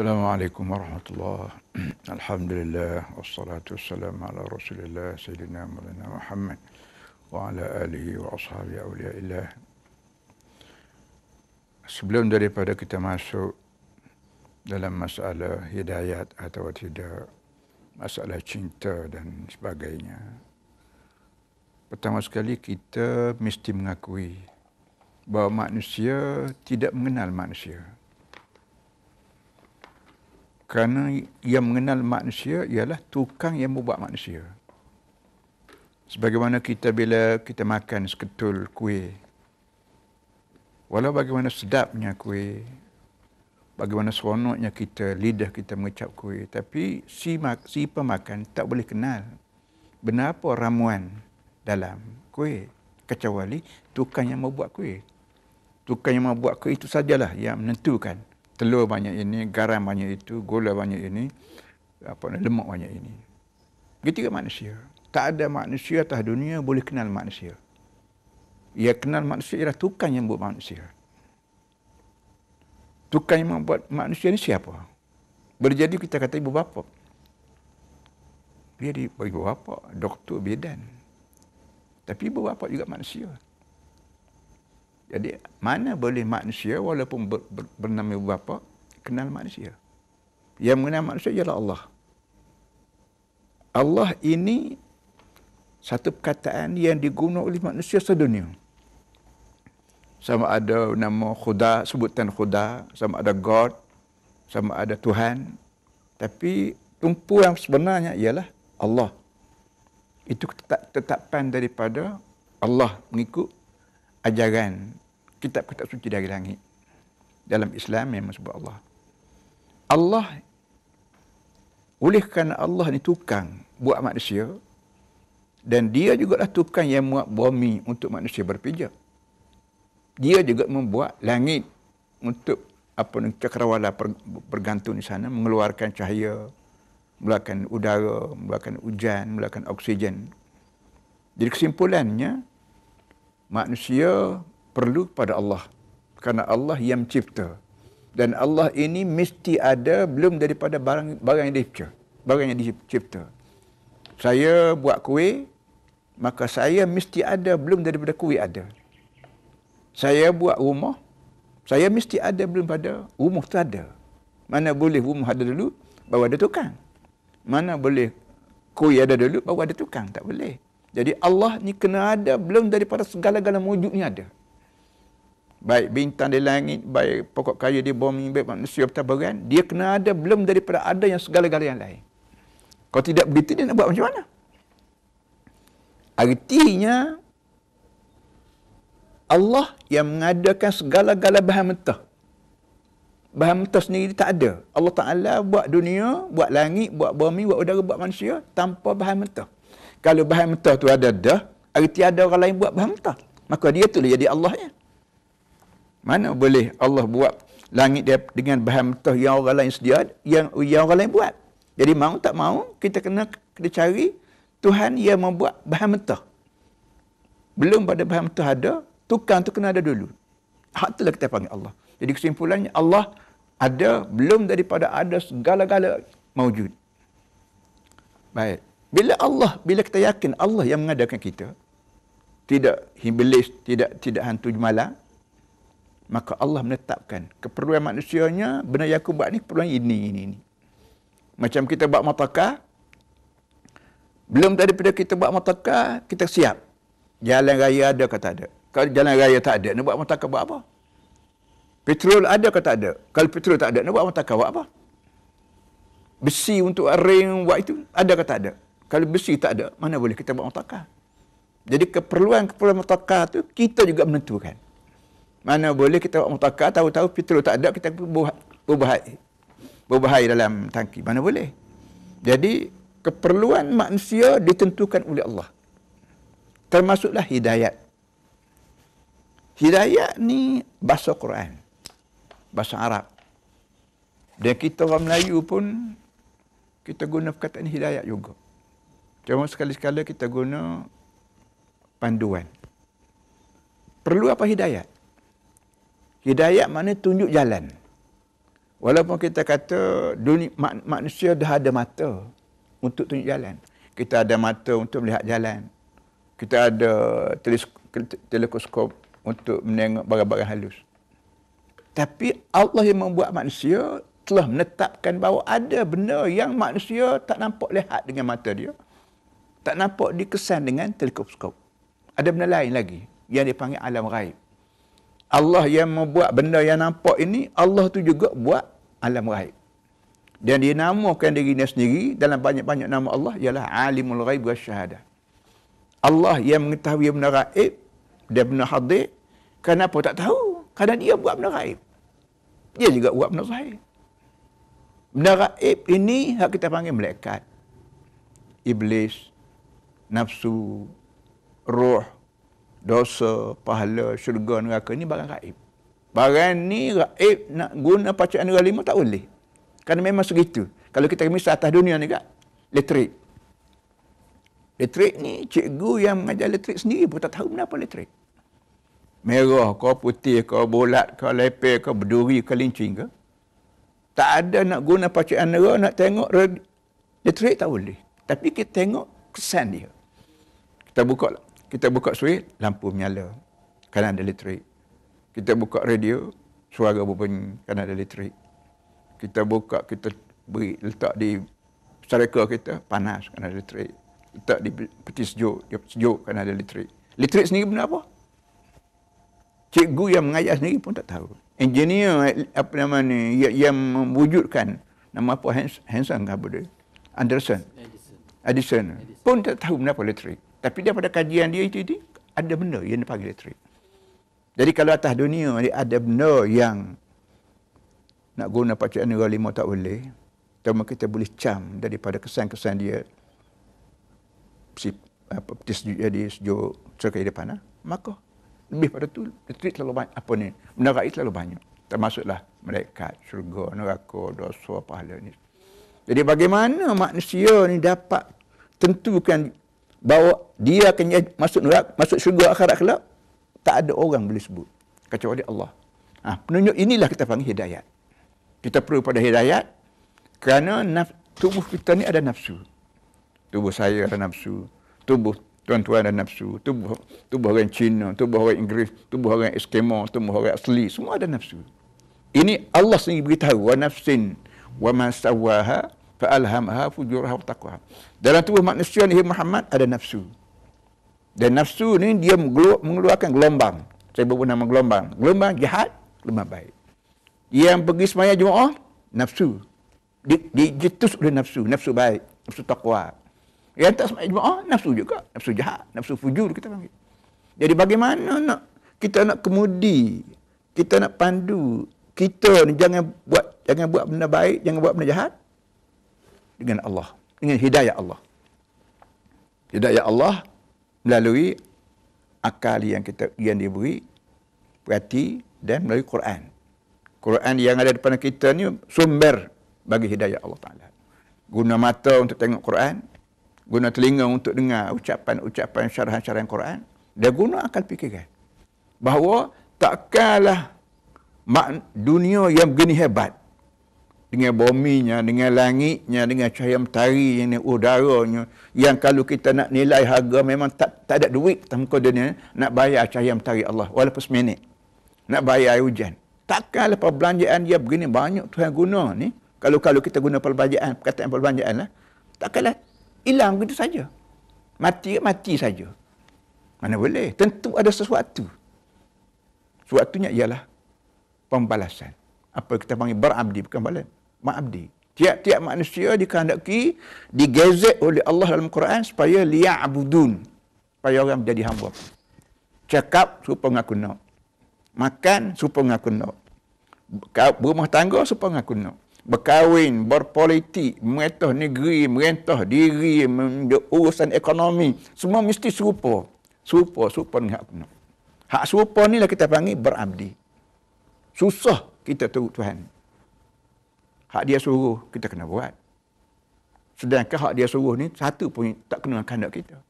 Assalamualaikum عليكم ورحمة الله الحمد لله والصلاة والسلام على رسول الله سيدنا مولانا محمد وعلى آله وأصحابه أولياء الله sebelum daripada kita masuk dalam masalah hidayat atau tidak masalah cinta dan sebagainya pertama sekali kita mesti mengakui bahawa manusia tidak mengenal manusia kerana yang mengenal manusia ialah tukang yang membuat manusia. Sebagaimana kita bila kita makan seketul kuih, walau bagaimana sedapnya kuih, bagaimana seronoknya kita, lidah kita mengecap kuih, tapi si, mak, si pemakan tak boleh kenal benar apa ramuan dalam kuih, kecuali tukang yang membuat kuih. Tukang yang membuat kuih itu sajalah yang menentukan telur banyak ini, garam banyak itu, gula banyak ini, apa lemak banyak ini. Begitu juga manusia. Tak ada manusia atas dunia boleh kenal manusia. Ia kenal manusia ialah tukang yang buat manusia. Tukang yang membuat manusia ini siapa? Boleh jadi kita kata ibu bapa. Dia di ibu bapa, doktor, bedan. Tapi ibu bapa juga manusia. Jadi mana boleh manusia walaupun ber, ber, bernama bapa kenal manusia. Yang mengenal manusia ialah Allah. Allah ini satu perkataan yang digunakan oleh manusia sedunia. Sama ada nama Khuda, sebutan Khuda, sama ada God, sama ada Tuhan. Tapi tumpu yang sebenarnya ialah Allah. Itu tetapan daripada Allah mengikut ajaran kitab-kitab suci dari langit dalam Islam yang disebut Allah. Allah bolehkan Allah ni tukang buat manusia dan dia juga lah tukang yang buat bumi untuk manusia berpijak. Dia juga membuat langit untuk apa ni cakrawala bergantung di sana mengeluarkan cahaya, melakukan udara, melakukan hujan, melakukan oksigen. Jadi kesimpulannya, manusia perlu kepada Allah kerana Allah yang cipta dan Allah ini mesti ada belum daripada barang barang yang dicipta barang yang dicipta saya buat kuih maka saya mesti ada belum daripada kuih ada saya buat rumah saya mesti ada belum pada rumah tu ada mana boleh rumah ada dulu bawa ada tukang mana boleh kuih ada dulu bawa ada tukang tak boleh jadi Allah ni kena ada belum daripada segala-gala wujud ni ada. Baik bintang di langit, baik pokok kayu di bumi, baik manusia bertabaran, dia kena ada belum daripada ada yang segala-gala yang lain. Kalau tidak begitu dia nak buat macam mana? Artinya Allah yang mengadakan segala-gala bahan mentah. Bahan mentah sendiri tak ada. Allah Ta'ala buat dunia, buat langit, buat bumi, buat udara, buat manusia tanpa bahan mentah. Kalau bahan mentah tu ada dah, erti ada orang lain buat bahan mentah. Maka dia tu lah jadi Allahnya. Mana boleh Allah buat langit dia dengan bahan mentah yang orang lain sedia, yang, yang orang lain buat. Jadi mau tak mau, kita kena kena cari Tuhan yang membuat bahan mentah. Belum pada bahan mentah ada, tukang tu kena ada dulu. Hak tu lah kita panggil Allah. Jadi kesimpulannya Allah ada belum daripada ada segala-gala maujud. Baik. Bila Allah, bila kita yakin Allah yang mengadakan kita, tidak himbelis, tidak tidak hantu malam, maka Allah menetapkan keperluan manusianya, benar yang aku buat ni, keperluan ini, ini, ini. Macam kita buat matakar, belum tadi pada kita buat matakar, kita siap. Jalan raya ada ke tak ada? Kalau jalan raya tak ada, nak buat matakar buat apa? Petrol ada ke tak ada? Kalau petrol tak ada, nak buat matakar buat apa? Besi untuk ring buat itu, ada ke tak ada? Kalau besi tak ada, mana boleh kita buat mutakah? Jadi keperluan-keperluan mutakah tu kita juga menentukan. Mana boleh kita buat mutakah, tahu-tahu petrol tak ada, kita buat berbahai. Berbahai dalam tangki. Mana boleh? Jadi, keperluan manusia ditentukan oleh Allah. Termasuklah hidayat. Hidayat ni bahasa Quran. Bahasa Arab. Dan kita orang Melayu pun, kita guna perkataan hidayat juga. Cuma sekali-sekala kita guna panduan. Perlu apa hidayat? Hidayat mana tunjuk jalan. Walaupun kita kata dunia, manusia dah ada mata untuk tunjuk jalan. Kita ada mata untuk melihat jalan. Kita ada teleskop untuk menengok barang-barang halus. Tapi Allah yang membuat manusia telah menetapkan bahawa ada benda yang manusia tak nampak lihat dengan mata dia tak nampak dikesan dengan teleskop. Ada benda lain lagi yang dipanggil alam raib. Allah yang membuat benda yang nampak ini, Allah tu juga buat alam raib. Dan dia namakan dirinya sendiri dalam banyak-banyak nama Allah ialah Alimul Ghaib wa Syahada. Allah yang mengetahui benda raib dan benda hadir, kenapa tak tahu? Kerana dia buat benda raib. Dia juga buat benda zahir. Benda raib ini hak kita panggil malaikat, Iblis, nafsu, roh, dosa, pahala, syurga, neraka ni barang gaib. Barang ni gaib nak guna pacuan negara lima tak boleh. Kerana memang segitu. Kalau kita misal atas dunia ni kak, elektrik. Elektrik ni cikgu yang mengajar elektrik sendiri pun tak tahu kenapa elektrik. Merah kau putih kau bulat kau leper kau berduri kau lincing ke. Tak ada nak guna pacuan negara nak tengok elektrik tak boleh. Tapi kita tengok kesan dia. Kita buka lah. Kita buka suit, lampu menyala. Kerana ada elektrik. Kita buka radio, suara berbunyi kerana ada elektrik. Kita buka, kita beri, letak di striker kita, panas kerana ada elektrik. Letak di peti sejuk, dia sejuk kerana ada elektrik. Elektrik sendiri benda apa? Cikgu yang mengajar sendiri pun tak tahu. Engineer apa nama ni, yang, yang mewujudkan nama apa Hans, Hansen ke apa dia? Anderson. Edison. Edison. Edison. Pun tak tahu benda apa elektrik. Tapi daripada kajian dia itu, itu ada benda yang dipanggil elektrik. Jadi kalau atas dunia ada benda yang nak guna pacuan negara lima tak boleh, cuma kita boleh cam daripada kesan-kesan dia si apa sejuk jadi sejuk cerkai depan ha? maka lebih pada tu elektrik terlalu banyak apa ni menara itu terlalu banyak termasuklah mereka syurga neraka dosa pahala ni jadi bagaimana manusia ni dapat tentukan Bawa dia akan masuk neraka, masuk syurga akhirat kelak tak ada orang boleh sebut kecuali Allah. Ha, penunjuk inilah kita panggil hidayat. Kita perlu pada hidayat kerana naf, tubuh kita ni ada nafsu. Tubuh saya ada nafsu, tubuh tuan-tuan ada nafsu, tubuh tubuh orang Cina, tubuh orang Inggeris, tubuh orang Eskimo, tubuh orang asli, semua ada nafsu. Ini Allah sendiri beritahu wa nafsin wa ma sawaha fa'alhamha fujurha wa taqwa. Dalam tubuh manusia ni Muhammad ada nafsu. Dan nafsu ni dia mengeluarkan gelombang. Saya beri nama gelombang. Gelombang jahat, gelombang baik. Yang pergi semaya oh nafsu. Di, oleh nafsu. Nafsu baik, nafsu taqwa. Yang tak semaya oh nafsu juga. Nafsu jahat, nafsu fujur kita panggil. Jadi bagaimana nak kita nak kemudi, kita nak pandu, kita ni jangan buat jangan buat benda baik, jangan buat benda jahat, dengan Allah. Dengan hidayah Allah. Hidayah Allah melalui akal yang kita yang diberi, perhati dan melalui Quran. Quran yang ada depan kita ni sumber bagi hidayah Allah Ta'ala. Guna mata untuk tengok Quran, guna telinga untuk dengar ucapan-ucapan syarahan-syarahan Quran, dia guna akal fikirkan Bahawa takkanlah dunia yang begini hebat, dengan bominya, dengan langitnya, dengan cahaya mentari, dengan udaranya. Yang kalau kita nak nilai harga memang tak, tak ada duit tentang muka dunia nak bayar cahaya mentari Allah walaupun seminit. Nak bayar air hujan. Takkan lah perbelanjaan dia begini banyak tu yang guna ni. Kalau kalau kita guna perbelanjaan, perkataan perbelanjaan lah. Takkanlah hilang begitu saja. Mati mati saja. Mana boleh. Tentu ada sesuatu. Sesuatunya ialah pembalasan apa kita panggil berabdi bukan balai ma'abdi tiap-tiap manusia dikehendaki digezet oleh Allah dalam Quran supaya liya'budun supaya orang menjadi hamba cakap supaya dengan nak makan supaya dengan aku nak rumah tangga supaya dengan nak berkahwin, berpolitik, merintah negeri, merintah diri, urusan ekonomi, semua mesti serupa. Serupa, supaya dengan nak Hak serupa ni lah kita panggil berabdi. Susah kita tahu Tuhan. Hak dia suruh, kita kena buat. Sedangkan hak dia suruh ni, satu pun tak kena kehendak kita.